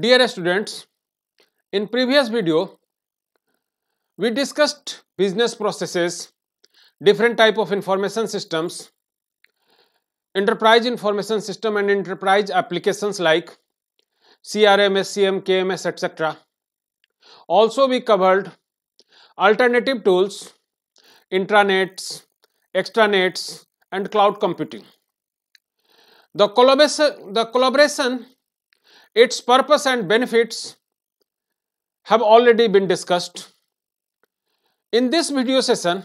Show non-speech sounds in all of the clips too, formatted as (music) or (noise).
Dear students, in previous video, we discussed business processes, different type of information systems, enterprise information system and enterprise applications like CRM, SCM, KMS, etc. Also, we covered alternative tools, intranets, extranets, and cloud computing. The, the collaboration its purpose and benefits have already been discussed. In this video session,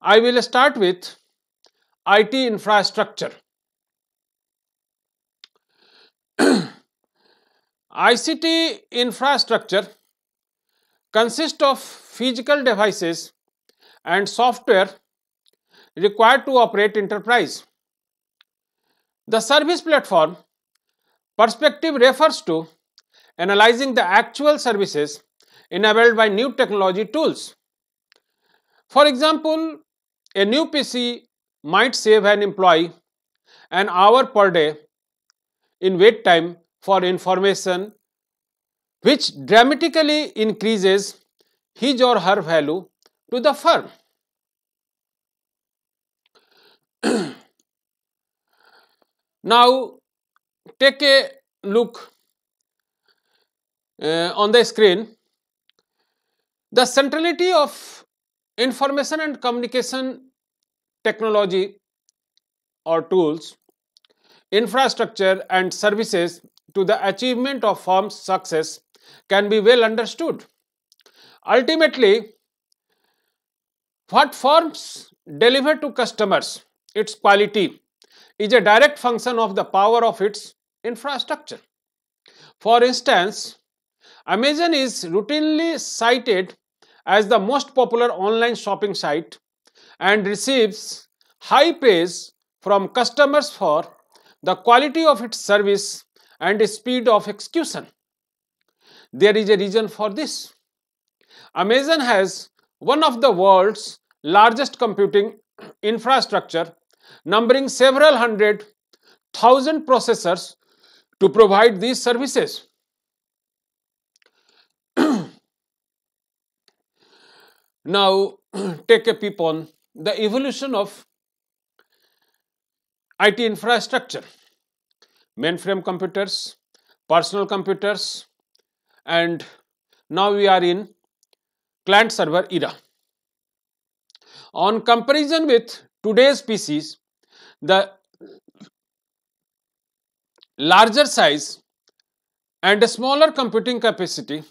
I will start with IT infrastructure. ICT (clears throat) infrastructure consists of physical devices and software required to operate enterprise. The service platform Perspective refers to analyzing the actual services enabled by new technology tools. For example, a new PC might save an employee an hour per day in wait time for information, which dramatically increases his or her value to the firm. (clears throat) now, take a look uh, on the screen. The centrality of information and communication technology or tools, infrastructure and services to the achievement of firm's success can be well understood. Ultimately, what firms deliver to customers, its quality, is a direct function of the power of its infrastructure. For instance, Amazon is routinely cited as the most popular online shopping site and receives high praise from customers for the quality of its service and speed of execution. There is a reason for this. Amazon has one of the world's largest computing (coughs) infrastructure numbering several hundred thousand processors to provide these services. (clears throat) now, (clears throat) take a peep on the evolution of IT infrastructure, mainframe computers, personal computers, and now we are in client server era. On comparison with today's PCs, the larger size and a smaller computing capacity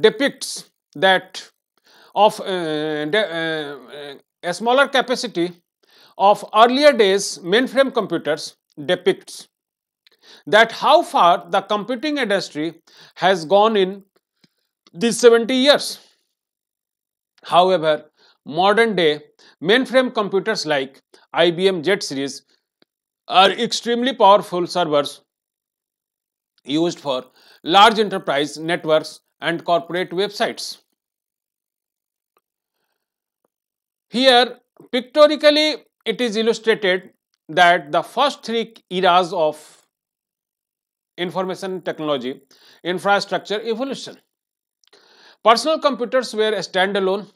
depicts that of uh, de, uh, uh, a smaller capacity of earlier days mainframe computers depicts that how far the computing industry has gone in these 70 years. However, modern day Mainframe computers like IBM Z series are extremely powerful servers used for large enterprise networks and corporate websites. Here, pictorically, it is illustrated that the first three eras of information technology infrastructure evolution. Personal computers were standalone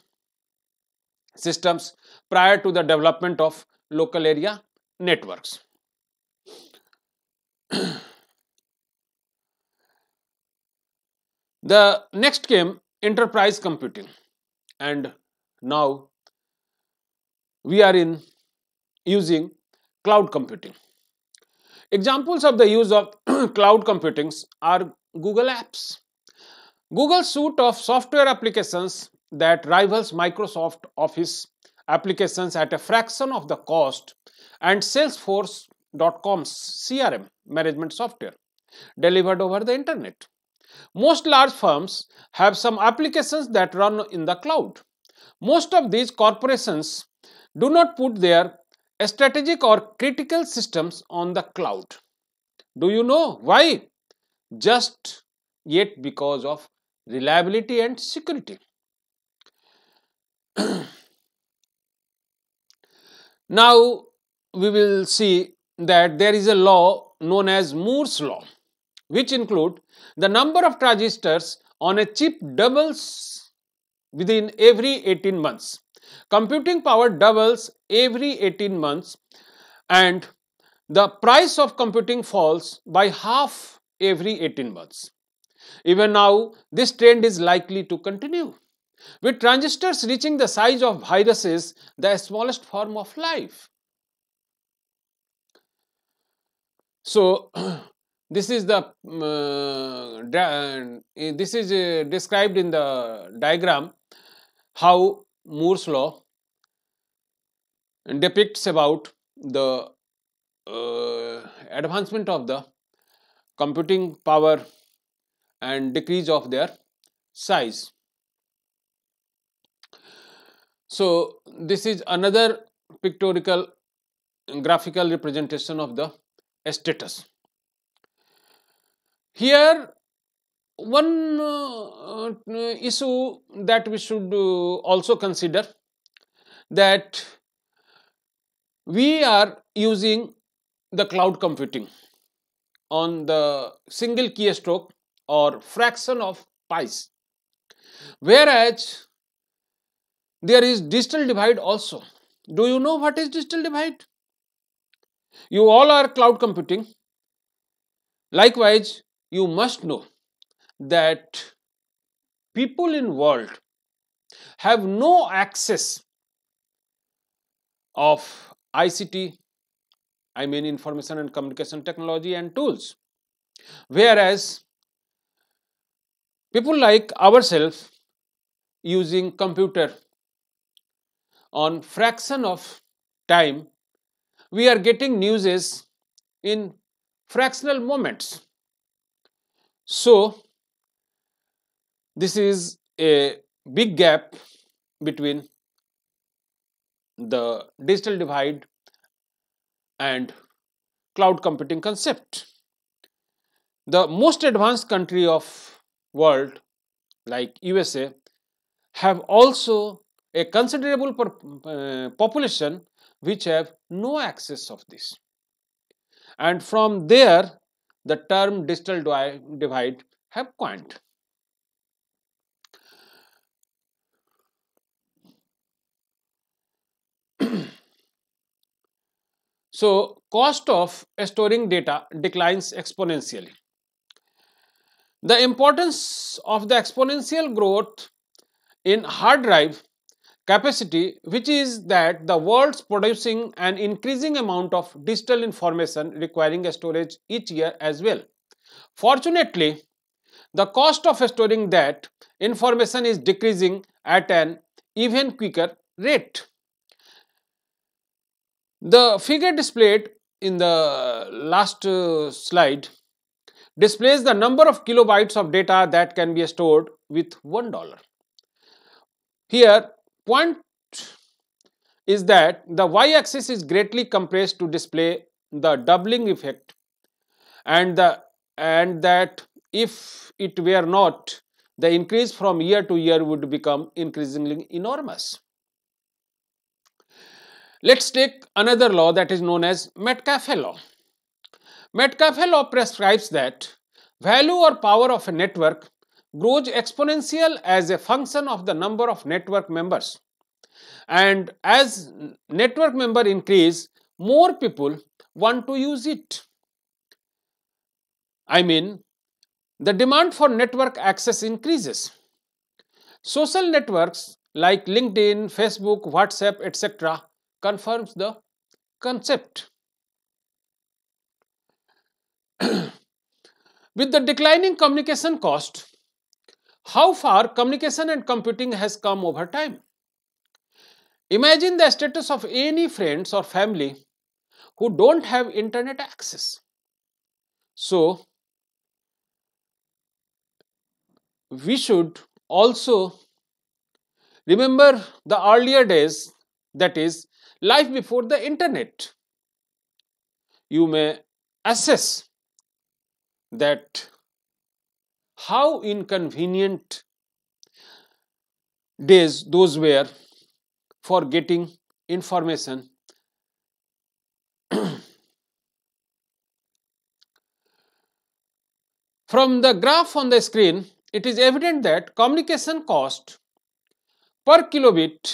systems prior to the development of local area networks. (clears throat) the next came enterprise computing and now we are in using cloud computing. Examples of the use of (clears throat) cloud computings are Google Apps. Google suite of software applications that rivals Microsoft Office applications at a fraction of the cost and Salesforce.com's CRM management software delivered over the internet. Most large firms have some applications that run in the cloud. Most of these corporations do not put their strategic or critical systems on the cloud. Do you know why? Just yet because of reliability and security now we will see that there is a law known as Moore's law which include the number of transistors on a chip doubles within every 18 months. Computing power doubles every 18 months and the price of computing falls by half every 18 months. Even now, this trend is likely to continue with transistors reaching the size of viruses, the smallest form of life. So, (clears throat) this is the mm, uh, uh, this is uh, described in the diagram how Moore's law depicts about the uh, advancement of the computing power and decrease of their size. So, this is another pictorial graphical representation of the status. Here, one uh, issue that we should uh, also consider that we are using the cloud computing on the single keystroke or fraction of pies whereas there is digital divide also do you know what is digital divide you all are cloud computing likewise you must know that people in world have no access of ICT, I mean information and communication technology and tools. Whereas people like ourselves using computer on fraction of time, we are getting newses in fractional moments. So, this is a big gap between the digital divide and cloud computing concept. The most advanced country of world like USA have also a considerable uh, population which have no access of this. And from there, the term digital divide have coined. (clears throat) so, cost of storing data declines exponentially. The importance of the exponential growth in hard drive capacity, which is that the world's producing an increasing amount of digital information requiring a storage each year as well. Fortunately, the cost of storing that information is decreasing at an even quicker rate. The figure displayed in the last uh, slide displays the number of kilobytes of data that can be stored with $1. Here, point is that the y-axis is greatly compressed to display the doubling effect and the and that if it were not the increase from year to year would become increasingly enormous. Let's take another law that is known as Metcalfe law. Metcalfe law prescribes that value or power of a network grows exponential as a function of the number of network members. And as network member increase, more people want to use it. I mean, the demand for network access increases. Social networks like LinkedIn, Facebook, WhatsApp, etc. confirms the concept. (clears throat) With the declining communication cost, how far communication and computing has come over time. Imagine the status of any friends or family who don't have internet access. So, we should also remember the earlier days, that is, life before the internet. You may assess that how inconvenient days those were for getting information (clears throat) From the graph on the screen, it is evident that communication cost per kilobit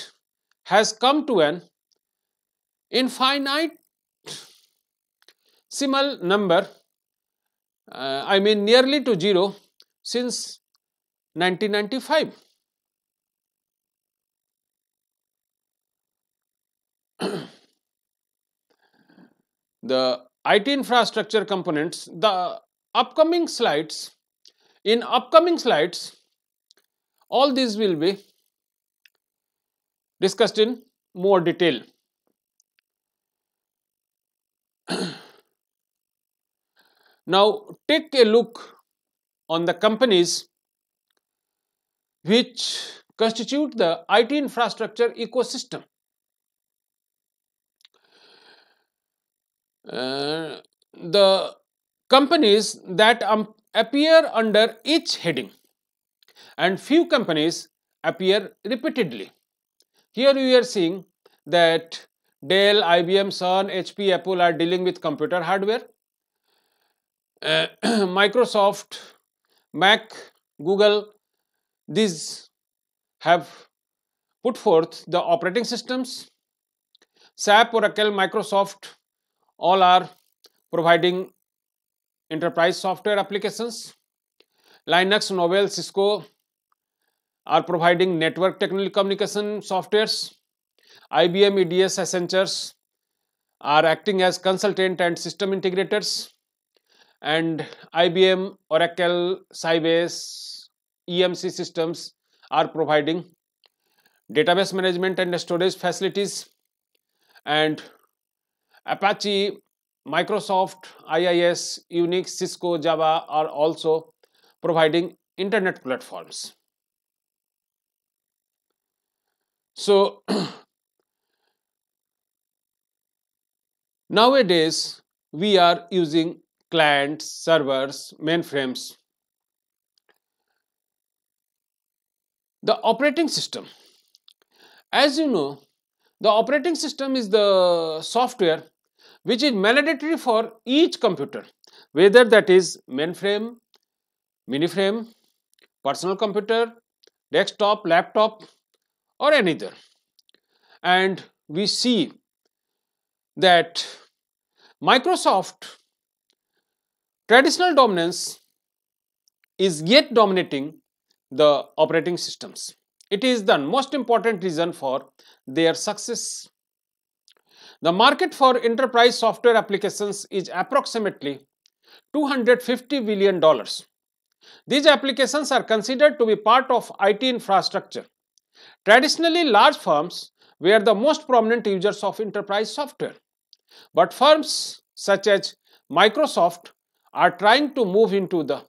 has come to an infinite decimal number, uh, I mean nearly to zero since 1995. (clears throat) the IT infrastructure components, the upcoming slides, in upcoming slides, all these will be discussed in more detail. (clears throat) now take a look on the companies which constitute the IT infrastructure ecosystem. Uh, the companies that um, appear under each heading and few companies appear repeatedly. Here we are seeing that Dell, IBM, Sun, HP, Apple are dealing with computer hardware. Uh, (clears throat) Microsoft Mac, Google, these have put forth the operating systems. SAP, Oracle, Microsoft, all are providing enterprise software applications. Linux, Novell, Cisco are providing network technical communication softwares. IBM, EDS, Accenture are acting as consultant and system integrators and IBM, Oracle, Sybase, EMC systems are providing database management and storage facilities and Apache, Microsoft, IIS, Unix, Cisco, Java are also providing internet platforms. So (clears throat) nowadays we are using clients, servers, mainframes. The operating system. As you know, the operating system is the software which is mandatory for each computer, whether that is mainframe, miniframe, personal computer, desktop, laptop, or any other. And we see that Microsoft Traditional dominance is yet dominating the operating systems. It is the most important reason for their success. The market for enterprise software applications is approximately $250 billion. These applications are considered to be part of IT infrastructure. Traditionally, large firms were the most prominent users of enterprise software. But firms such as Microsoft are trying to move into the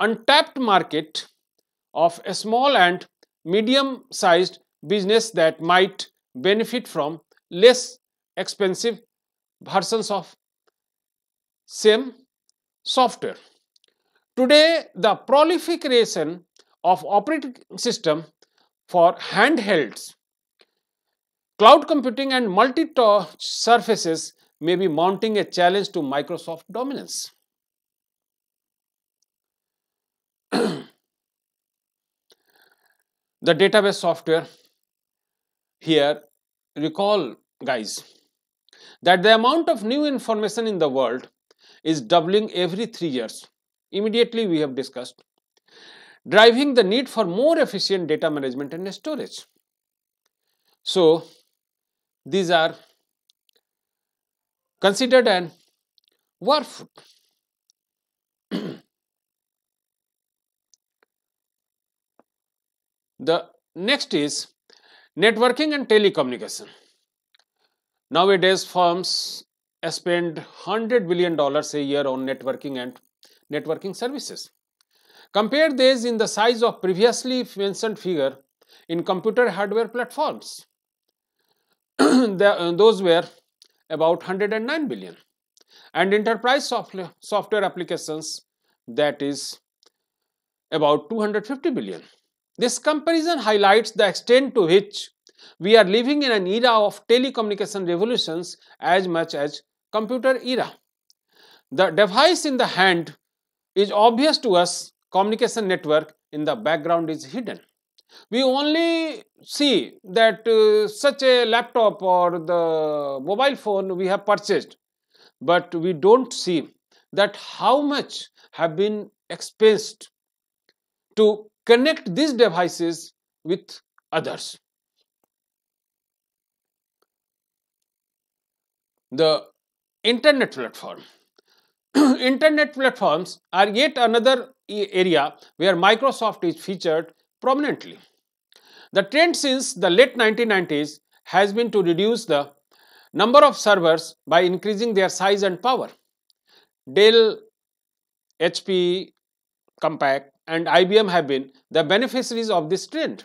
untapped market of a small and medium sized business that might benefit from less expensive versions of same software. Today, the proliferation of operating system for handhelds, cloud computing and multi-touch surfaces may be mounting a challenge to Microsoft dominance. (clears throat) the database software here recall guys that the amount of new information in the world is doubling every 3 years immediately we have discussed driving the need for more efficient data management and storage so these are considered an worth. The next is networking and telecommunication. Nowadays, firms spend $100 billion a year on networking and networking services. Compare this in the size of previously mentioned figure in computer hardware platforms. (clears throat) the, uh, those were about 109 billion. And enterprise software, software applications that is about 250 billion. This comparison highlights the extent to which we are living in an era of telecommunication revolutions as much as computer era. The device in the hand is obvious to us, communication network in the background is hidden. We only see that uh, such a laptop or the mobile phone we have purchased, but we don't see that how much have been expensed to connect these devices with others. The internet platform. (clears throat) internet platforms are yet another area where Microsoft is featured prominently. The trend since the late 1990s has been to reduce the number of servers by increasing their size and power. Dell, HP, Compaq, and IBM have been the beneficiaries of this trend.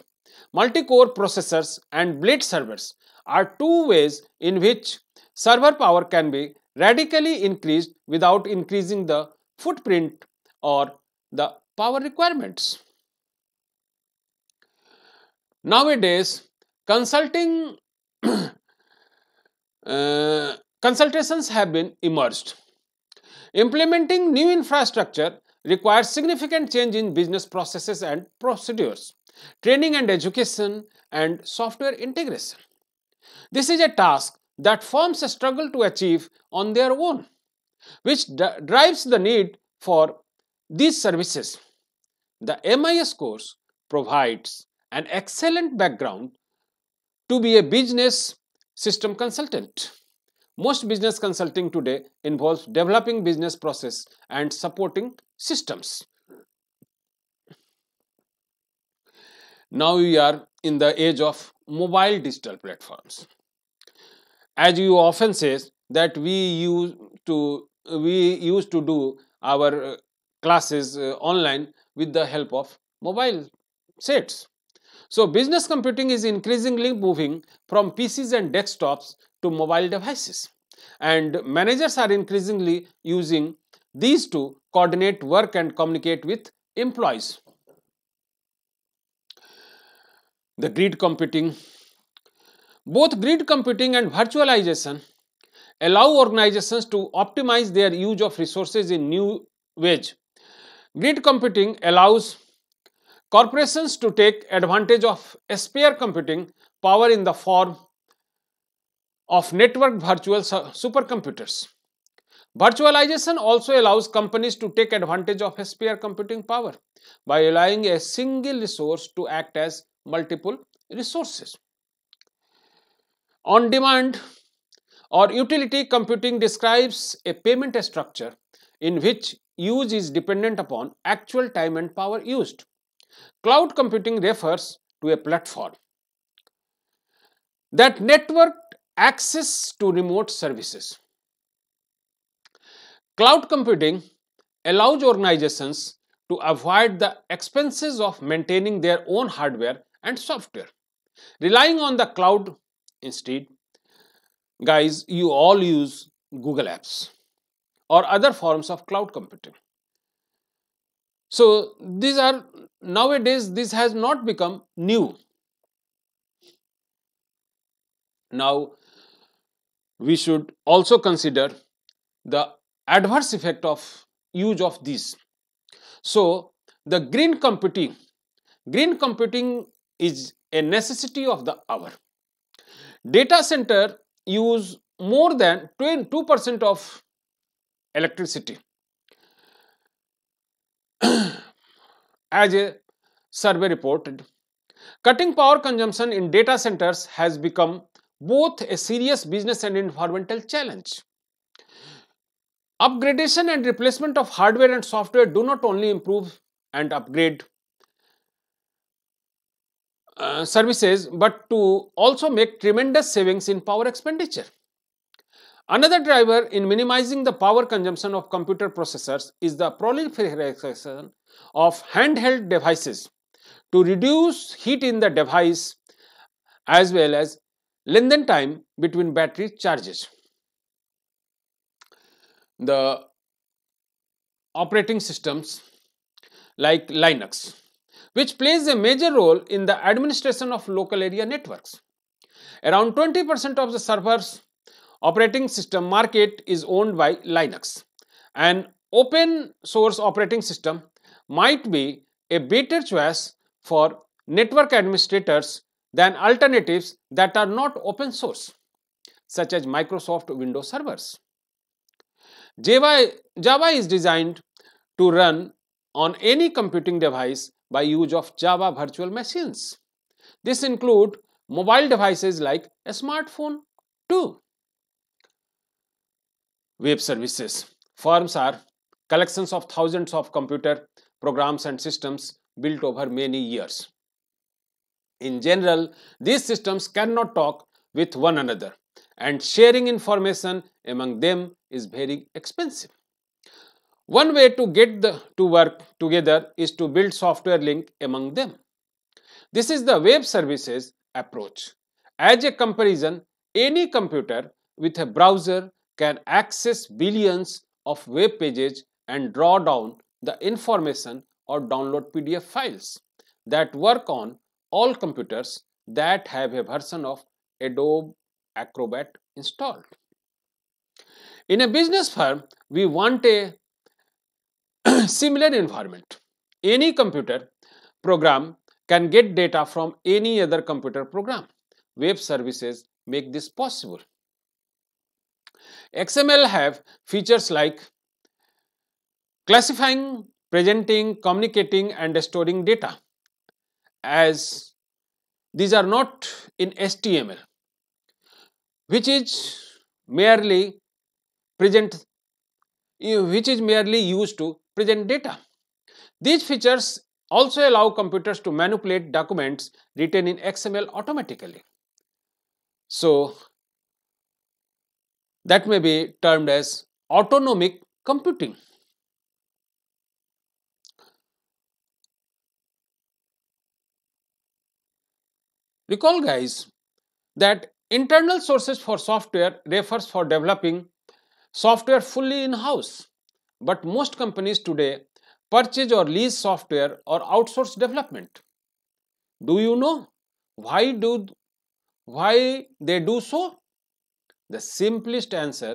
Multi-core processors and blade servers are two ways in which server power can be radically increased without increasing the footprint or the power requirements. Nowadays, consulting (clears throat) uh, consultations have been emerged. Implementing new infrastructure requires significant change in business processes and procedures, training and education, and software integration. This is a task that firms struggle to achieve on their own, which drives the need for these services. The MIS course provides an excellent background to be a business system consultant. Most business consulting today involves developing business process and supporting systems. Now we are in the age of mobile digital platforms. As you often says that we use to we used to do our uh, classes uh, online with the help of mobile sets. So business computing is increasingly moving from PCs and desktops to mobile devices. And managers are increasingly using these to coordinate work and communicate with employees. The grid computing. Both grid computing and virtualization allow organizations to optimize their use of resources in new ways. Grid computing allows corporations to take advantage of spare computing power in the form of networked virtual supercomputers. Virtualization also allows companies to take advantage of spare computing power by allowing a single resource to act as multiple resources. On demand or utility computing describes a payment structure in which use is dependent upon actual time and power used. Cloud computing refers to a platform that network access to remote services. Cloud computing allows organizations to avoid the expenses of maintaining their own hardware and software. Relying on the cloud instead, guys, you all use Google Apps or other forms of cloud computing. So these are nowadays this has not become new. Now we should also consider the adverse effect of use of these. So, the green computing, green computing is a necessity of the hour. Data center use more than 22% of electricity (clears throat) as a survey reported. Cutting power consumption in data centers has become both a serious business and environmental challenge. Upgradation and replacement of hardware and software do not only improve and upgrade uh, services but to also make tremendous savings in power expenditure. Another driver in minimizing the power consumption of computer processors is the proliferation of handheld devices to reduce heat in the device as well as lengthen time between battery charges. The operating systems like Linux, which plays a major role in the administration of local area networks. Around 20% of the servers operating system market is owned by Linux. An open source operating system might be a better choice for network administrators than alternatives that are not open source, such as Microsoft Windows servers. Java, is designed to run on any computing device by use of Java virtual machines. This includes mobile devices like a smartphone too. Web services. Firms are collections of thousands of computer programs and systems built over many years. In general, these systems cannot talk with one another and sharing information among them is very expensive. One way to get the to work together is to build software link among them. This is the web services approach. As a comparison, any computer with a browser can access billions of web pages and draw down the information or download PDF files that work on all computers that have a version of Adobe Acrobat installed. In a business firm, we want a (clears throat) similar environment. Any computer program can get data from any other computer program. Web services make this possible. XML have features like classifying, presenting, communicating and storing data as these are not in HTML, which is merely present, which is merely used to present data. These features also allow computers to manipulate documents written in XML automatically. So, that may be termed as autonomic computing. Recall guys that internal sources for software refers for developing software fully in-house. But most companies today purchase or lease software or outsource development. Do you know why do why they do so? The simplest answer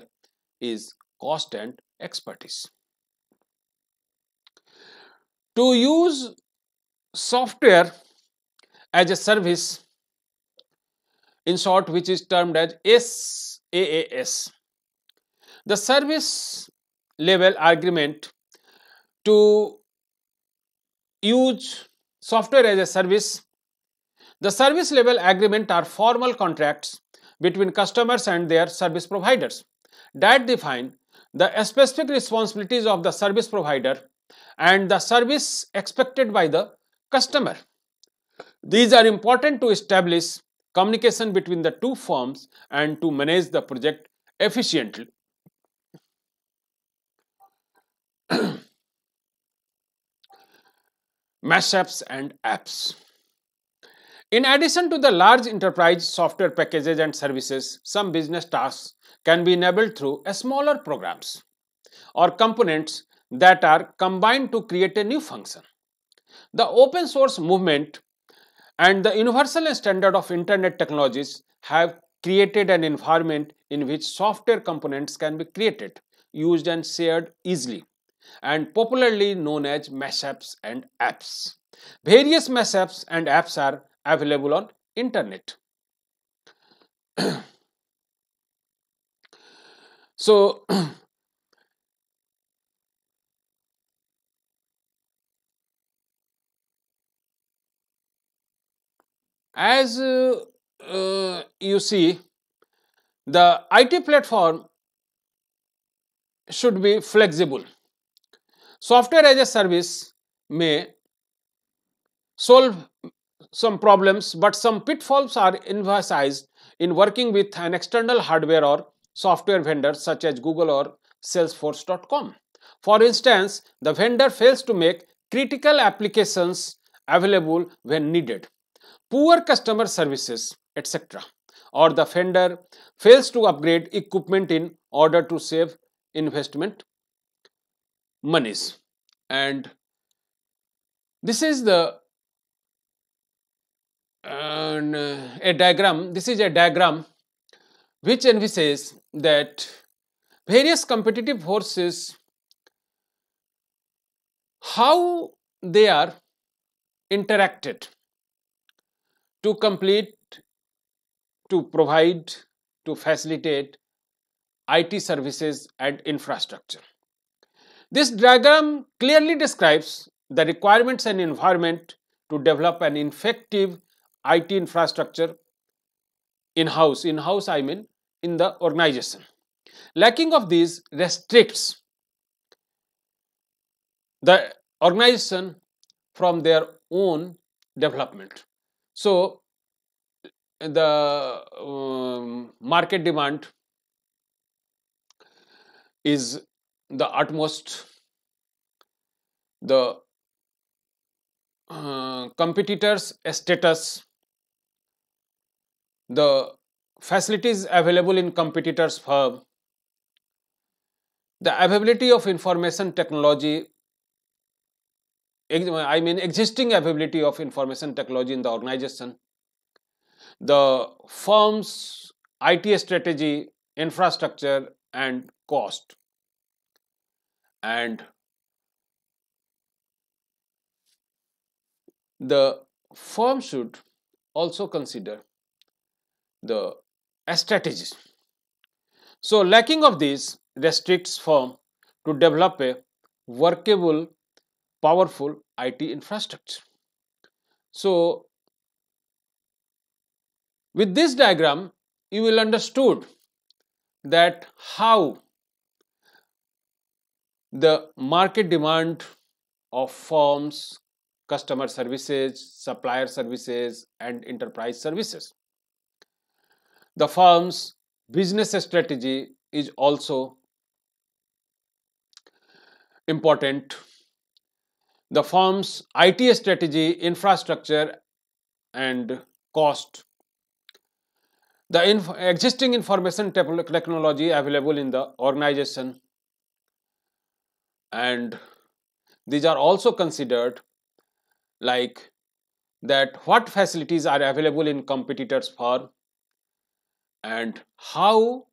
is cost and expertise. To use software as a service in short which is termed as SAAS. The service level agreement to use software as a service. The service level agreement are formal contracts between customers and their service providers that define the specific responsibilities of the service provider and the service expected by the customer. These are important to establish communication between the two firms and to manage the project efficiently. (clears throat) mashups and apps. In addition to the large enterprise software packages and services, some business tasks can be enabled through smaller programs or components that are combined to create a new function. The open source movement and the universal standard of internet technologies have created an environment in which software components can be created, used and shared easily and popularly known as mashups and apps. Various mashups and apps are available on internet. (clears throat) so (clears throat) as uh, uh, you see, the IT platform should be flexible. Software as a service may solve some problems, but some pitfalls are emphasized in working with an external hardware or software vendor such as Google or Salesforce.com. For instance, the vendor fails to make critical applications available when needed poor customer services, etc. Or the vendor fails to upgrade equipment in order to save investment monies. And this is the uh, a diagram this is a diagram which envisages that various competitive forces how they are interacted to complete, to provide, to facilitate IT services and infrastructure. This diagram clearly describes the requirements and environment to develop an effective IT infrastructure in-house. In-house, I mean in the organization. Lacking of these restricts the organization from their own development. So, the um, market demand is the utmost. The uh, competitors' status, the facilities available in competitors' firm, the availability of information technology I mean existing availability of information technology in the organization, the firm's IT strategy, infrastructure and cost. And the firm should also consider the strategies. So lacking of these restricts firm to develop a workable powerful IT infrastructure. So, with this diagram, you will understood that how the market demand of firms, customer services, supplier services and enterprise services. The firm's business strategy is also important the firm's IT strategy, infrastructure, and cost. The inf existing information te technology available in the organization and these are also considered like that what facilities are available in competitors firm and how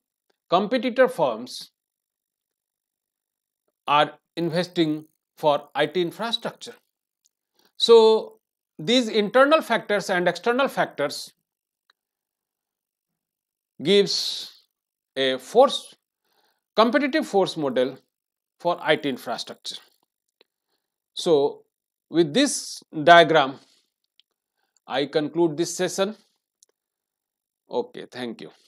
competitor firms are investing for IT infrastructure. So, these internal factors and external factors gives a force, competitive force model for IT infrastructure. So, with this diagram, I conclude this session. Okay, thank you.